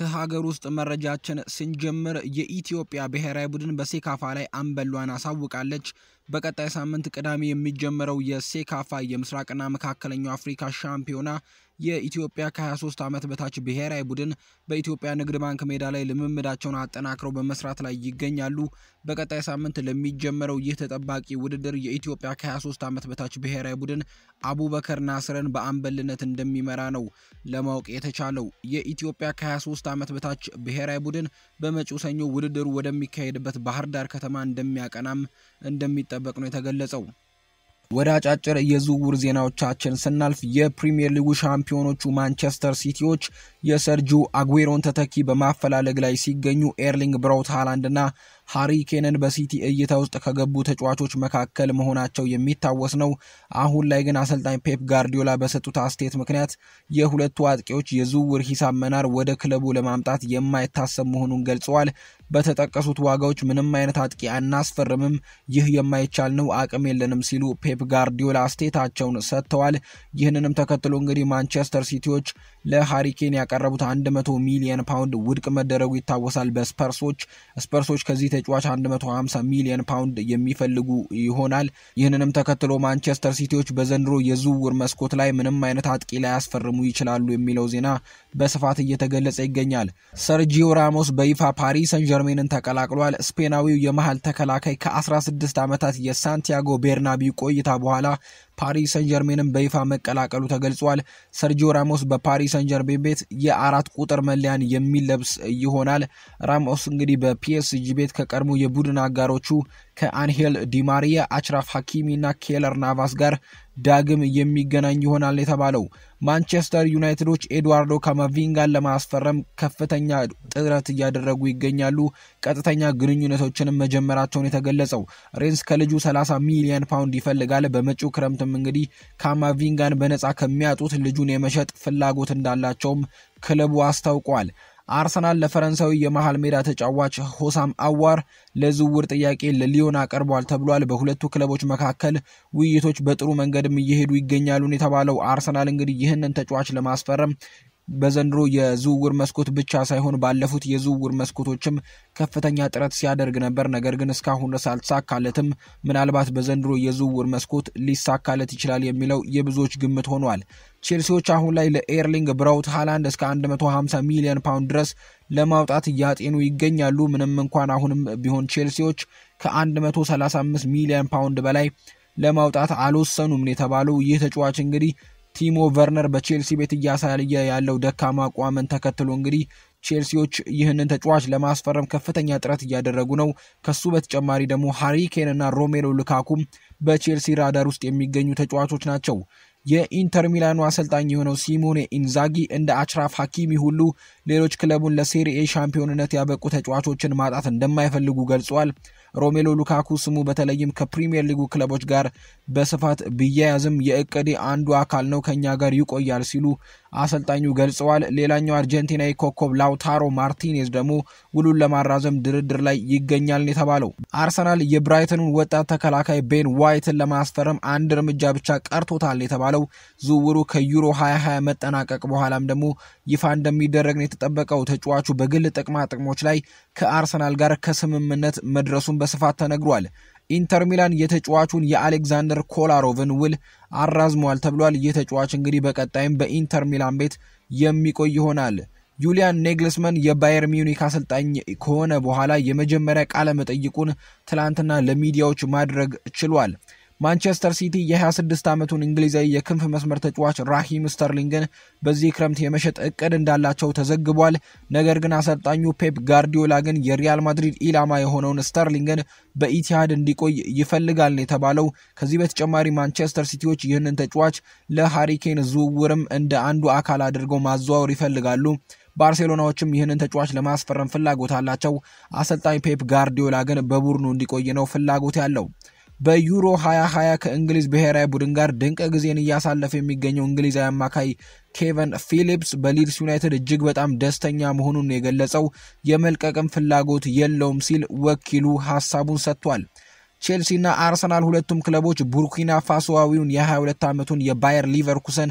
ከሀገር ውስጥ መረጃችን ስንጀምር የኢትዮጵያ ብሔራዊ ቡድን በሴካፋ ላይ አምበሏን አሳውቃለች። በቀጣይ ሳምንት ቅዳሜ የሚጀመረው የሴካፋ የምስራቅና መካከለኛው አፍሪካ ሻምፒዮና የኢትዮጵያ ከ23 ዓመት በታች ብሔራዊ ቡድን በኢትዮጵያ ንግድ ባንክ ሜዳ ላይ ልምምዳቸውን አጠናክረው በመስራት ላይ ይገኛሉ። በቀጣይ ሳምንት ለሚጀመረው ይህ ተጠባቂ ውድድር የኢትዮጵያ ከ23 ዓመት በታች ብሔራዊ ቡድን አቡበከር ናስረን በአምበልነት እንደሚመራ ነው ለማወቅ የተቻለው። የኢትዮጵያ ከ23 ዓመት በታች ብሔራዊ ቡድን በመጪው ሰኞ ውድድሩ ወደሚካሄድበት ባህር ዳር ከተማ እንደሚያቀናም እንደሚጠ እንደሚጠበቅ ነው የተገለጸው። ወደ አጫጭር የዝውውር ዜናዎቻችን ስናልፍ የፕሪምየር ሊጉ ሻምፒዮኖቹ ማንቸስተር ሲቲዎች የሰርጂዮ አጉዌሮን ተተኪ በማፈላለግ ላይ ሲገኙ ኤርሊንግ ብራውት ሃላንድና ሃሪ ኬንን በሲቲ እይታ ውስጥ ከገቡ ተጫዋቾች መካከል መሆናቸው የሚታወስ ነው። አሁን ላይ ግን አሰልጣኝ ፔፕ ጋርዲዮላ በሰጡት አስተያየት ምክንያት የሁለቱ አጥቂዎች የዝውውር ሂሳብ መናር ወደ ክለቡ ለማምጣት የማይታሰብ መሆኑን ገልጸዋል። በተጠቀሱት ዋጋዎች ምንም አይነት አጥቂ አናስፈርምም፣ ይህ የማይቻል ነው፣ አቅም የለንም ሲሉ ፔፕ ጋርዲዮላ አስተያየታቸውን ሰጥተዋል። ይህንንም ተከትሎ እንግዲህ ማንቸስተር ሲቲዎች ለሃሪኬን ያቀረቡት 100 ሚሊየን ፓውንድ ውድቅ መደረጉ ይታወሳል። በስፐርሶች ስፐርሶች ከዚህ ተጫዋች 150 ሚሊዮን ፓውንድ የሚፈልጉ ይሆናል። ይህንንም ተከትሎ ማንቸስተር ሲቲዎች በዘንድሮ የዝውውር መስኮት ላይ ምንም አይነት አጥቂ ያስፈርሙ ይችላሉ የሚለው ዜና በስፋት እየተገለጸ ይገኛል። ሰርጂዮ ራሞስ በይፋ ፓሪስ ሰን ጀርሜንን ተቀላቅሏል። ስፔናዊው የመሃል ተከላካይ ከ16 ዓመታት የሳንቲያጎ ቤርናቢው ቆይታ በኋላ ፓሪስ ሰን ጀርሜንን በይፋ መቀላቀሉ ተገልጿል። ሰርጂዮ ራሞስ በፓሪስ ሰን ጀርሜን ቤት የአራት ቁጥር መለያን የሚለብስ ይሆናል። ራሞስ እንግዲህ በፒኤስጂ ቤት ከቀድሞ የቡድን አጋሮቹ ከአንሄል ዲማሪያ፣ አችራፍ ሐኪሚ እና ኬለር ናቫስ ጋር ዳግም የሚገናኝ ይሆናል የተባለው ማንቸስተር ዩናይትዶች ኤድዋርዶ ካማቪንጋን ለማስፈረም ከፍተኛ ጥረት እያደረጉ ይገኛሉ። ቀጥተኛ ግንኙነቶችንም መጀመራቸውን የተገለጸው ሬንስ ከልጁ 30 ሚሊዮን ፓውንድ ይፈልጋል። በመጪው ክረምትም እንግዲህ ካማቪንጋን በነፃ ከሚያጡት ልጁን የመሸጥ ፍላጎት እንዳላቸውም ክለቡ አስታውቋል። አርሰናል ለፈረንሳዊ የመሃል ሜዳ ተጫዋች ሆሳም አዋር ለዝውውር ጥያቄ ለሊዮን አቀርቧል ተብሏል። በሁለቱ ክለቦች መካከል ውይይቶች በጥሩ መንገድም እየሄዱ ይገኛሉን የተባለው አርሰናል እንግዲህ ይህንን ተጫዋች ለማስፈረም በዘንድሮ የዝውውር መስኮት ብቻ ሳይሆን ባለፉት የዝውውር መስኮቶችም ከፍተኛ ጥረት ሲያደርግ ነበር። ነገር ግን እስካሁን ድረስ አልተሳካለትም። ምናልባት በዘንድሮ የዝውውር መስኮት ሊሳካለት ይችላል የሚለው የብዙዎች ግምት ሆኗል። ቼልሲዎች አሁን ላይ ለኤርሊንግ ብራውት ሃላንድ እስከ 150 ሚሊዮን ፓውንድ ድረስ ለማውጣት እያጤኑ ይገኛሉ። ምንም እንኳን አሁንም ቢሆን ቼልሲዎች ከ135 ሚሊዮን ፓውንድ በላይ ለማውጣት አልወሰኑም የተባለው ይህ ተጫዋች እንግዲህ ቲሞ ቨርነር በቼልሲ ቤት እያሳየ ያለው ደካማ አቋምን ተከትሎ እንግዲህ ቼልሲዎች ይህንን ተጫዋች ለማስፈረም ከፍተኛ ጥረት እያደረጉ ነው። ከሱ በተጨማሪ ደግሞ ሃሪኬን እና ሮሜሎ ልካኩም በቼልሲ ራዳር ውስጥ የሚገኙ ተጫዋቾች ናቸው። የኢንተር ሚላኑ አሰልጣኝ የሆነው ሲሞኔ ኢንዛጊ እንደ አችራፍ ሀኪሚ ሁሉ ሌሎች ክለቡን ለሴሪኤ ሻምፒዮንነት ያበቁ ተጫዋቾችን ማጣት እንደማይፈልጉ ገልጿል። ሮሜሎ ሉካኩ ስሙ በተለይም ከፕሪምየር ሊጉ ክለቦች ጋር በስፋት ቢያያዝም የእቅዴ አንዱ አካል ነው፣ ከእኛ ጋር ይቆያል ሲሉ አሰልጣኙ ገልጸዋል። ሌላኛው አርጀንቲናዊ ኮከብ ላውታሮ ማርቲኔዝ ደግሞ ውሉን ለማራዘም ድርድር ላይ ይገኛል የተባለው አርሰናል የብራይተኑን ወጣት ተከላካይ ቤን ዋይትን ለማስፈረም አንድ እርምጃ ብቻ ቀርቶታል የተባለው የተባለው ዝውውሩ ከዩሮ 2020 መጠናቀቅ በኋላም ደግሞ ይፋ እንደሚደረግ ነው የተጠበቀው። ተጫዋቹ በግል ጥቅማ ጥቅሞች ላይ ከአርሰናል ጋር ከስምምነት መድረሱን በስፋት ተነግሯል። ኢንተር ሚላን የተጫዋቹን የአሌክዛንደር ኮላሮቭን ውል አራዝሟል ተብሏል። ይህ ተጫዋች እንግዲህ በቀጣይም በኢንተር ሚላን ቤት የሚቆይ ይሆናል። ዩሊያን ኔግልስመን የባየር ሚዩኒክ አሰልጣኝ ከሆነ በኋላ የመጀመሪያ ቃለ መጠይቁን ትላንትና ለሚዲያዎች ማድረግ ችሏል። ማንቸስተር ሲቲ የ26 ዓመቱን እንግሊዛዊ የክንፍ መስመር ተጫዋች ራሂም ስተርሊንግን በዚህ ክረምት የመሸጥ እቅድ እንዳላቸው ተዘግቧል። ነገር ግን አሰልጣኙ ፔፕ ጋርዲዮላ ግን የሪያል ማድሪድ ኢላማ የሆነውን ስተርሊንግን በኢቲሃድ እንዲቆይ ይፈልጋል ነው የተባለው። ከዚህ በተጨማሪ ማንቸስተር ሲቲዎች ይህንን ተጫዋች ለሃሪኬን ዝውውርም እንደ አንዱ አካል አድርገው ማዘዋወር ይፈልጋሉ። ባርሴሎናዎችም ይህንን ተጫዋች ለማስፈረም ፍላጎት አላቸው። አሰልጣኝ ፔፕ ጋርዲዮላ ግን በቡድኑ እንዲቆይ ነው ፍላጎት ያለው። በዩሮ 2020 ከእንግሊዝ ብሔራዊ ቡድን ጋር ድንቅ ጊዜን እያሳለፈ የሚገኘው እንግሊዛዊ አማካይ ኬቨን ፊሊፕስ በሊድስ ዩናይትድ እጅግ በጣም ደስተኛ መሆኑን የገለጸው የመልቀቅም ፍላጎት የለውም ሲል ወኪሉ ሀሳቡን ሰጥቷል። ቼልሲና አርሰናል ሁለቱም ክለቦች ቡርኪና ፋሶዋዊውን የ22 ዓመቱን የባየር ሊቨርኩሰን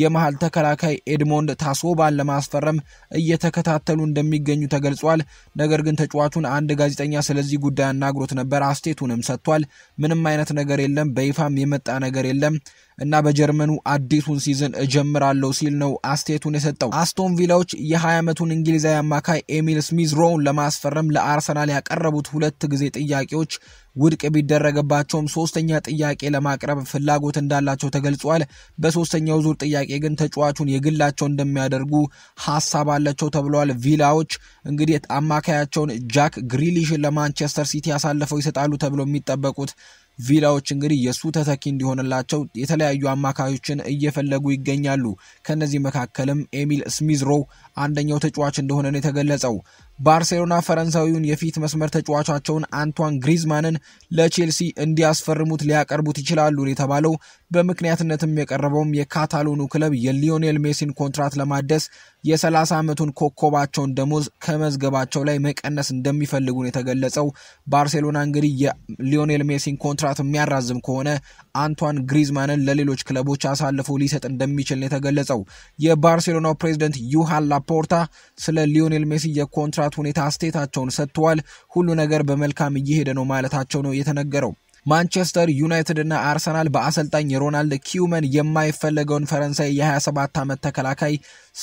የመሃል ተከላካይ ኤድሞንድ ታሶባን ለማስፈረም እየተከታተሉ እንደሚገኙ ተገልጿል። ነገር ግን ተጫዋቹን አንድ ጋዜጠኛ ስለዚህ ጉዳይ አናግሮት ነበር። አስቴቱንም ሰጥቷል። ምንም አይነት ነገር የለም፣ በይፋም የመጣ ነገር የለም። እና በጀርመኑ አዲሱን ሲዝን እጀምራለሁ ሲል ነው አስተያየቱን የሰጠው። አስቶን ቪላዎች የ20 ዓመቱን እንግሊዛዊ አማካይ ኤሚል ስሚዝ ሮውን ለማስፈረም ለአርሰናል ያቀረቡት ሁለት ጊዜ ጥያቄዎች ውድቅ ቢደረግባቸውም ሶስተኛ ጥያቄ ለማቅረብ ፍላጎት እንዳላቸው ተገልጿል። በሶስተኛው ዙር ጥያቄ ግን ተጫዋቹን የግላቸው እንደሚያደርጉ ሀሳብ አላቸው ተብለዋል። ቪላዎች እንግዲህ አማካያቸውን ጃክ ግሪሊሽን ለማንቸስተር ሲቲ አሳልፈው ይሰጣሉ ተብሎ የሚጠበቁት ቪላዎች እንግዲህ የእሱ ተተኪ እንዲሆንላቸው የተለያዩ አማካዮችን እየፈለጉ ይገኛሉ። ከእነዚህ መካከልም ኤሚል ስሚዝሮው አንደኛው ተጫዋች እንደሆነ ነው የተገለጸው። ባርሴሎና ፈረንሳዊውን የፊት መስመር ተጫዋቻቸውን አንቷን ግሪዝማንን ለቼልሲ እንዲያስፈርሙት ሊያቀርቡት ይችላሉ የተባለው በምክንያትነትም የቀረበውም የካታሎኑ ክለብ የሊዮኔል ሜሲን ኮንትራት ለማደስ የ30 ዓመቱን ኮከባቸውን ደሞዝ ከመዝገባቸው ላይ መቀነስ እንደሚፈልጉን የተገለጸው። ባርሴሎና እንግዲህ የሊዮኔል ሜሲን ኮንትራት የሚያራዝም ከሆነ አንቷን ግሪዝማንን ለሌሎች ክለቦች አሳልፎ ሊሰጥ እንደሚችል የተገለጸው። የባርሴሎናው ፕሬዚደንት ዩሃን ላፖርታ ስለ ሊዮኔል ሜሲ የኮንትራት ሁኔታ አስተያየታቸውን ሰጥተዋል። ሁሉ ነገር በመልካም እየሄደ ነው ማለታቸው ነው የተነገረው። ማንቸስተር ዩናይትድ እና አርሰናል በአሰልጣኝ ሮናልድ ኪውመን የማይፈለገውን ፈረንሳይ የ27 ዓመት ተከላካይ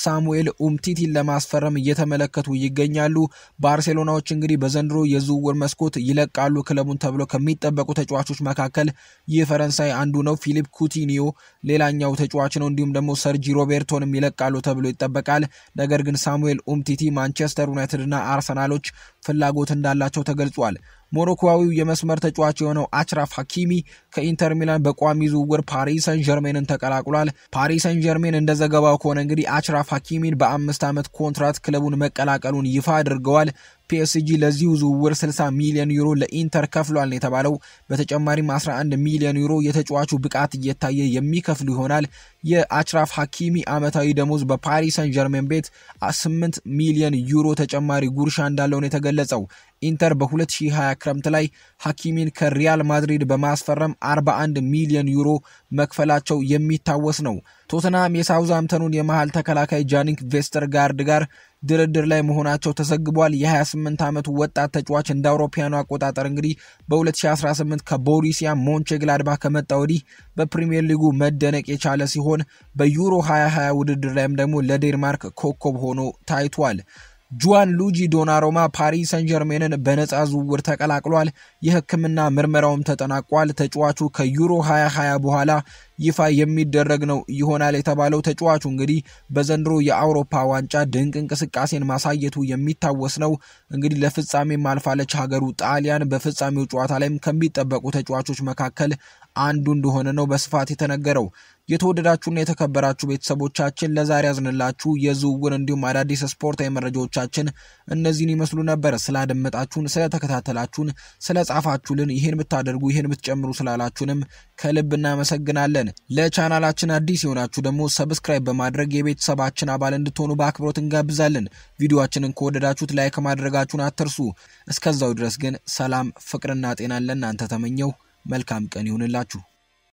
ሳሙኤል ኡምቲቲን ለማስፈረም እየተመለከቱ ይገኛሉ። ባርሴሎናዎች እንግዲህ በዘንድሮ የዝውውር መስኮት ይለቃሉ ክለቡን ተብሎ ከሚጠበቁ ተጫዋቾች መካከል ይህ ፈረንሳይ አንዱ ነው። ፊሊፕ ኩቲኒዮ ሌላኛው ተጫዋች ነው። እንዲሁም ደግሞ ሰርጂ ሮቤርቶንም ይለቃሉ ተብሎ ይጠበቃል። ነገር ግን ሳሙኤል ኡምቲቲ ማንቸስተር ዩናይትድና አርሰናሎች ፍላጎት እንዳላቸው ተገልጿል። ሞሮኮዊው የመስመር ተጫዋች የሆነው አችራፍ ሐኪሚ ከኢንተር ሚላን በቋሚ ዝውውር ፓሪስ ሰን ጀርሜንን ተቀላቅሏል። ፓሪስ ሰን ጀርሜን እንደ ዘገባው ከሆነ እንግዲህ አችራፍ አሽራፍ ሐኪሚን በአምስት ዓመት ኮንትራት ክለቡን መቀላቀሉን ይፋ አድርገዋል። ፒኤስጂ ለዚሁ ዝውውር 60 ሚሊዮን ዩሮ ለኢንተር ከፍሏል ነው የተባለው። በተጨማሪም 11 ሚሊዮን ዩሮ የተጫዋቹ ብቃት እየታየ የሚከፍሉ ይሆናል። የአችራፍ ሀኪሚ ዓመታዊ ደሞዝ በፓሪስ ሰን ጀርሜን ቤት 8 ሚሊዮን ዩሮ ተጨማሪ ጉርሻ እንዳለው ነው የተገለጸው። ኢንተር በ2020 ክረምት ላይ ሀኪሚን ከሪያል ማድሪድ በማስፈረም 41 ሚሊዮን ዩሮ መክፈላቸው የሚታወስ ነው። ቶተናም የሳውዝምተኑን የመሃል ተከላካይ ጃኒክ ቬስተርጋርድ ጋር ድርድር ላይ መሆናቸው ተዘግቧል። የ28 ዓመቱ ወጣት ተጫዋች እንደ አውሮፓውያኑ አቆጣጠር እንግዲህ በ2018 ከቦሪሲያ ሞንቼግላድባ ከመጣ ወዲህ በፕሪምየር ሊጉ መደነቅ የቻለ ሲሆን በዩሮ 2020 ውድድር ላይም ደግሞ ለዴንማርክ ኮከብ ሆኖ ታይቷል። ጁዋን ሉጂ ዶናሮማ ፓሪ ሰን ጀርሜንን በነፃ ዝውውር ተቀላቅሏል። የሕክምና ምርመራውም ተጠናቋል። ተጫዋቹ ከዩሮ 2020 በኋላ ይፋ የሚደረግ ነው ይሆናል የተባለው ተጫዋቹ እንግዲህ በዘንድሮ የአውሮፓ ዋንጫ ድንቅ እንቅስቃሴን ማሳየቱ የሚታወስ ነው። እንግዲህ ለፍጻሜ ማልፋለች ሀገሩ ጣሊያን በፍጻሜው ጨዋታ ላይም ከሚጠበቁ ተጫዋቾች መካከል አንዱ እንደሆነ ነው በስፋት የተነገረው። የተወደዳችሁና የተከበራችሁ ቤተሰቦቻችን ለዛሬ ያዝንላችሁ የዝውውር እንዲሁም አዳዲስ ስፖርታዊ መረጃዎቻችን እነዚህን ይመስሉ ነበር። ስላደመጣችሁን፣ ስለተከታተላችሁን፣ ስለጻፋችሁልን ይህን ብታደርጉ ይህን ብትጨምሩ ስላላችሁንም ከልብ እናመሰግናለን። ለቻናላችን አዲስ የሆናችሁ ደግሞ ሰብስክራይብ በማድረግ የቤተሰባችን አባል እንድትሆኑ በአክብሮት እንጋብዛለን። ቪዲዮችንን ከወደዳችሁት ላይክ ማድረጋችሁን አትርሱ። እስከዛው ድረስ ግን ሰላም፣ ፍቅርና ጤናን ለእናንተ ተመኘው። መልካም ቀን ይሁንላችሁ